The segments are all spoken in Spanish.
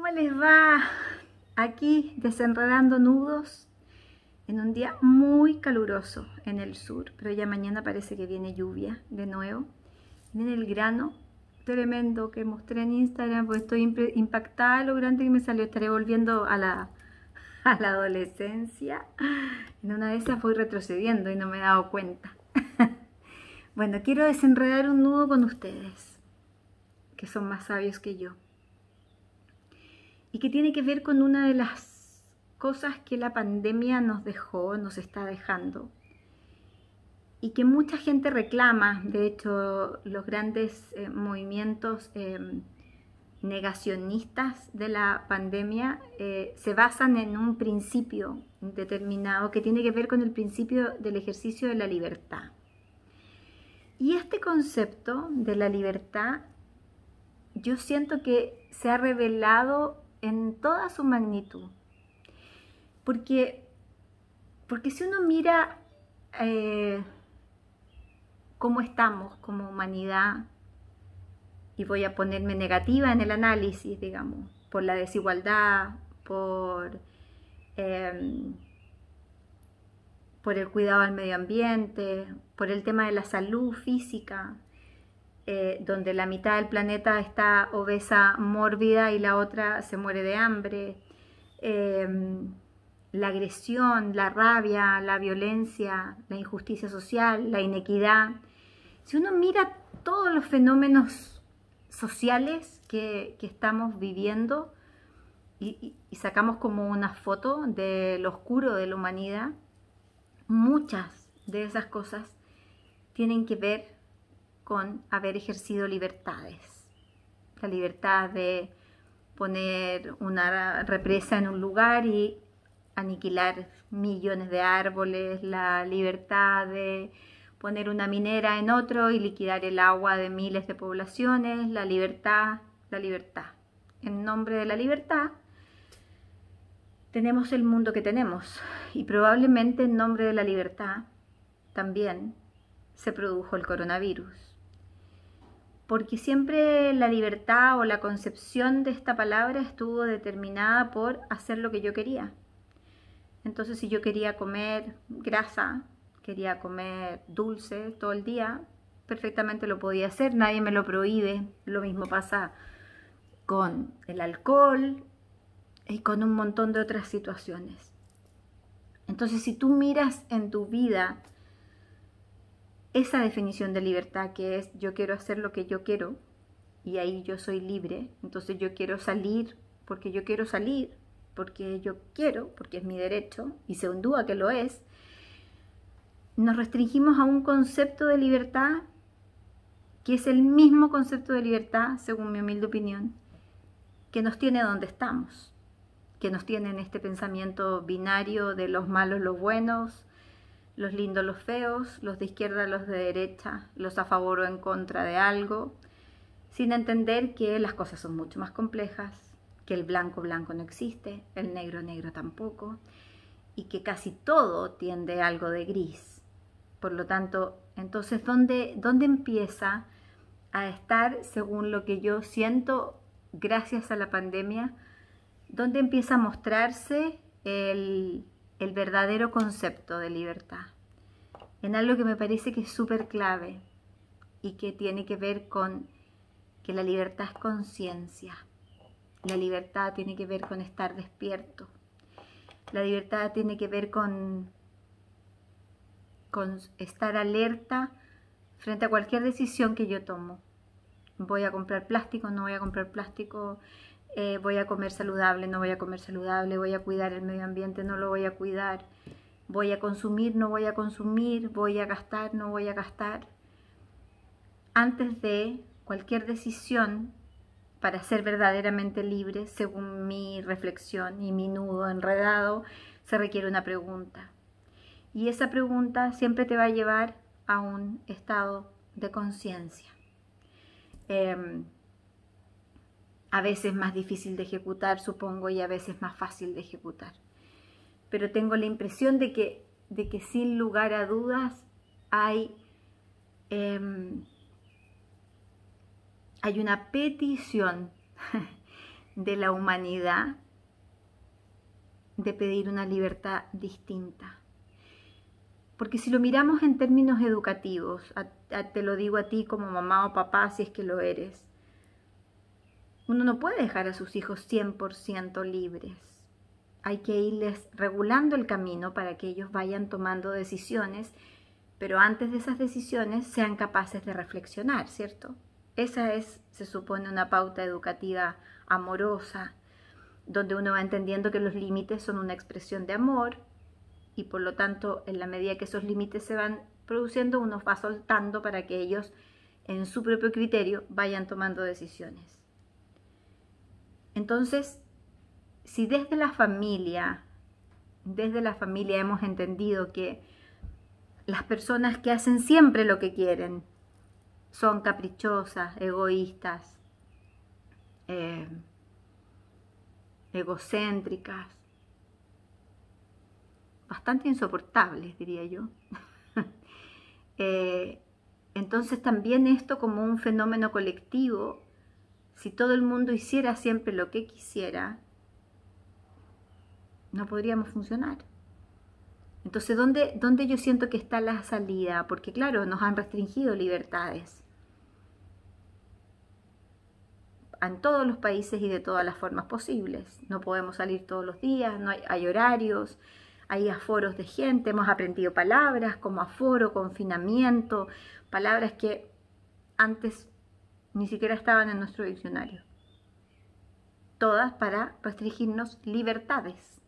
¿cómo les va? Aquí desenredando nudos en un día muy caluroso en el sur, pero ya mañana parece que viene lluvia de nuevo. Miren el grano tremendo que mostré en Instagram, porque estoy impactada lo grande que me salió. Estaré volviendo a la, a la adolescencia. En una de esas fui retrocediendo y no me he dado cuenta. bueno, quiero desenredar un nudo con ustedes, que son más sabios que yo y que tiene que ver con una de las cosas que la pandemia nos dejó, nos está dejando, y que mucha gente reclama, de hecho, los grandes eh, movimientos em, negacionistas de la pandemia eh, se basan en un principio determinado que tiene que ver con el principio del ejercicio de la libertad. Y este concepto de la libertad, yo siento que se ha revelado en toda su magnitud. Porque, porque si uno mira eh, cómo estamos como humanidad, y voy a ponerme negativa en el análisis, digamos, por la desigualdad, por, em, por el cuidado al medio ambiente, por el tema de la salud física, eh, donde la mitad del planeta está obesa mórbida y la otra se muere de hambre, em, la agresión, la rabia, la violencia, la injusticia social, la inequidad. Si uno mira todos los fenómenos sociales que, estamos viviendo y, y sacamos como una foto del oscuro de la humanidad, muchas de esas cosas tienen que ver con haber ejercido libertades. La libertad de poner una represa en un lugar y aniquilar millones de árboles, la libertad de poner una minera en otro y liquidar el agua de miles de poblaciones, la libertad, la libertad. En nombre de la libertad, tenemos el mundo que tenemos y probablemente en nombre de la libertad también se produjo el coronavirus porque siempre la libertad o la concepción de esta palabra estuvo determinada por hacer lo que yo quería. Entonces, si yo quería comer grasa, quería comer dulce todo el día, perfectamente lo podía hacer, nadie me lo prohíbe. Lo mismo pasa con el alcohol y con un montón de otras situaciones. Entonces, si tú miras en tu vida esa definición de libertad que es yo quiero hacer lo que yo quiero y ahí yo soy libre, entonces yo quiero salir porque yo quiero salir, porque yo quiero, porque es mi derecho y se duda que lo es, nos restringimos a un concepto de libertad que es el mismo concepto de libertad, según mi humilde opinión, que nos tiene donde estamos, que nos tiene en este pensamiento binario de los malos, los buenos, los lindos, los feos, los de izquierda, los de derecha, los a favor o en contra de algo, sin entender que las cosas son mucho más complejas, que el blanco blanco no existe, el negro negro tampoco, y que casi todo tiende algo de gris. Por lo tanto, entonces, ¿dónde, dónde empieza a estar, según lo que yo siento, gracias a la pandemia, dónde empieza a mostrarse el el verdadero concepto de libertad, en algo que me parece que es súper clave y que tiene que ver con que la libertad es conciencia, la libertad tiene que ver con estar despierto, la libertad tiene que ver con, con estar alerta frente a cualquier decisión que yo tomo. Voy a comprar plástico, no voy a comprar plástico, eh, voy a comer saludable, no voy a comer saludable, voy a cuidar el medio ambiente, no lo voy a cuidar, voy a consumir, no voy a consumir, voy a gastar, no voy a gastar. Antes de cualquier decisión para ser verdaderamente libre, según mi reflexión y mi nudo enredado, se requiere una pregunta. Y esa pregunta siempre te va a llevar a un estado de conciencia. Em, a veces más difícil de ejecutar, supongo, y a veces más fácil de ejecutar. Pero tengo la impresión de que, de que sin lugar a dudas hay, em, hay una petición de la humanidad de pedir una libertad distinta. Porque si lo miramos en términos educativos, te lo digo a ti como mamá o papá, si es que lo eres, uno no puede dejar a sus hijos 100% libres. Hay que irles regulando el camino para que ellos vayan tomando decisiones, pero antes de esas decisiones sean capaces de reflexionar, ¿cierto? Esa es, se supone, una pauta educativa amorosa, donde uno va entendiendo que los límites son una expresión de amor y por lo tanto, en la medida que esos límites se van produciendo, uno va soltando para que ellos, en su propio criterio, vayan tomando decisiones. Entonces, si desde la familia, desde la familia hemos entendido que las personas que hacen siempre lo que quieren son caprichosas, egoístas, eh, egocéntricas, bastante insoportables, diría yo. Eh, entonces también esto como un fenómeno colectivo si todo el mundo hiciera siempre lo que quisiera, no podríamos funcionar. Entonces, ¿dónde, yo siento que está la salida? Porque claro, nos han restringido libertades en todos los países y de todas las formas posibles. No podemos salir todos los días, no hay, hay horarios, hay aforos de gente, hemos aprendido palabras como aforo, confinamiento, palabras que antes ni siquiera estaban en nuestro diccionario. Todas para restringirnos libertades.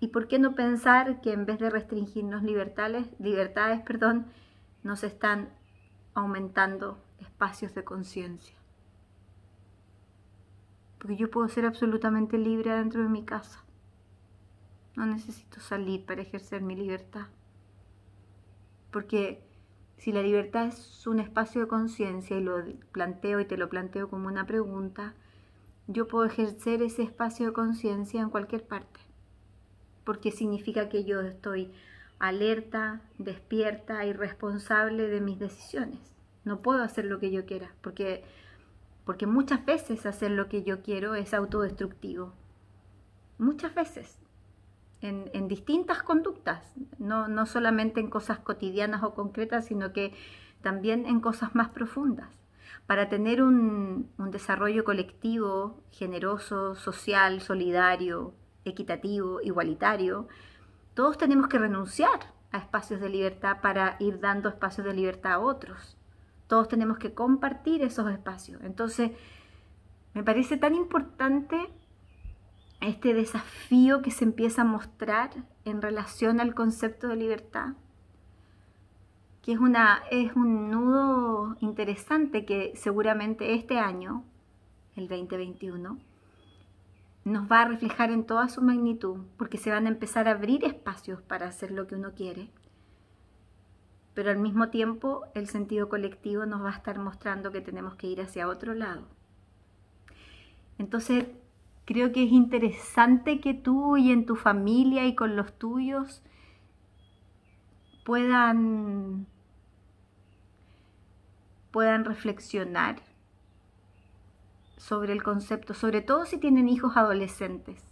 ¿Y por qué no pensar que en vez de restringirnos libertades, libertades perdón, nos están aumentando espacios de conciencia? Porque yo puedo ser absolutamente libre dentro de mi casa. No necesito salir para ejercer mi libertad. Porque si la libertad es un espacio de conciencia y lo planteo y te lo planteo como una pregunta, yo puedo ejercer ese espacio de conciencia en cualquier parte, porque significa que yo estoy alerta, despierta y responsable de mis decisiones. No puedo hacer lo que yo quiera, porque, porque muchas veces hacer lo que yo quiero es autodestructivo. Muchas veces en, distintas conductas, no, no solamente en cosas cotidianas o concretas, sino que también en cosas más profundas. Para tener un, un, desarrollo colectivo, generoso, social, solidario, equitativo, igualitario, todos tenemos que renunciar a espacios de libertad para ir dando espacios de libertad a otros. Todos tenemos que compartir esos espacios. Entonces, me parece tan importante este desafío que se empieza a mostrar en relación al concepto de libertad, que es, una, es un nudo interesante que seguramente este año, el 2021, nos va a reflejar en toda su magnitud, porque se van a empezar a abrir espacios para hacer lo que uno quiere. Pero al mismo tiempo, el sentido colectivo nos va a estar mostrando que tenemos que ir hacia otro lado. Entonces, Creo que es interesante que tú y en tu familia y con los tuyos puedan, puedan reflexionar sobre el concepto, sobre todo si tienen hijos adolescentes,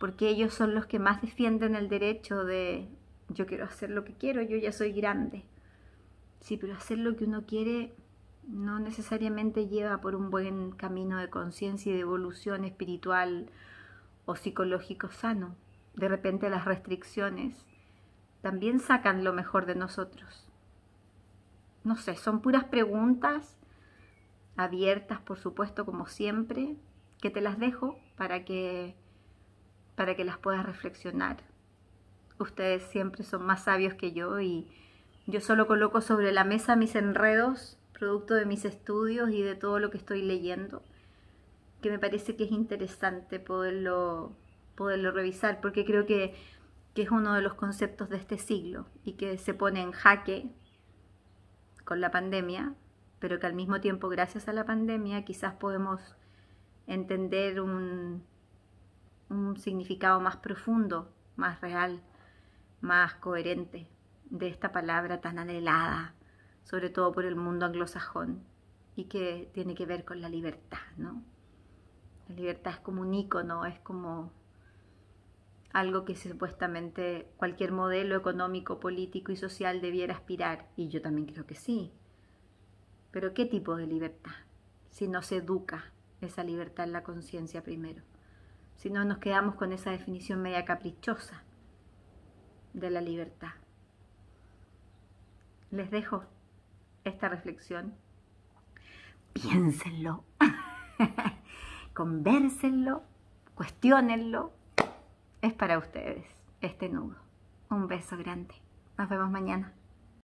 porque ellos son los que más defienden el derecho de yo quiero hacer lo que quiero, yo ya soy grande. Sí, pero hacer lo que uno quiere no necesariamente lleva por un buen camino de conciencia y de evolución espiritual o psicológico sano. De repente las restricciones también sacan lo mejor de nosotros. No sé, son puras preguntas abiertas, por supuesto, como siempre, que te las dejo para que para que las puedas reflexionar. Ustedes siempre son más sabios que yo y yo solo coloco sobre la mesa mis enredos producto de mis estudios y de todo lo que estoy leyendo, que me parece que es interesante poderlo, poderlo revisar, porque creo que, es uno de los conceptos de este siglo y que se pone en jaque con la pandemia, pero que al mismo tiempo, gracias a la pandemia, quizás podemos entender un significado más profundo, más real, más coherente de esta palabra tan anhelada sobre todo por el mundo anglosajón, y que tiene que ver con la libertad, ¿no? La libertad es como un ícono, es como algo que supuestamente cualquier modelo económico, político y social debiera aspirar, y yo también creo que sí. Pero ¿qué tipo de libertad? Si no se educa esa libertad en la conciencia primero, si no nos quedamos con esa definición media caprichosa de la libertad. Les dejo esta reflexión, piénsenlo, conversenlo, cuestionenlo. Es para ustedes este nudo. Un beso grande. Nos vemos mañana.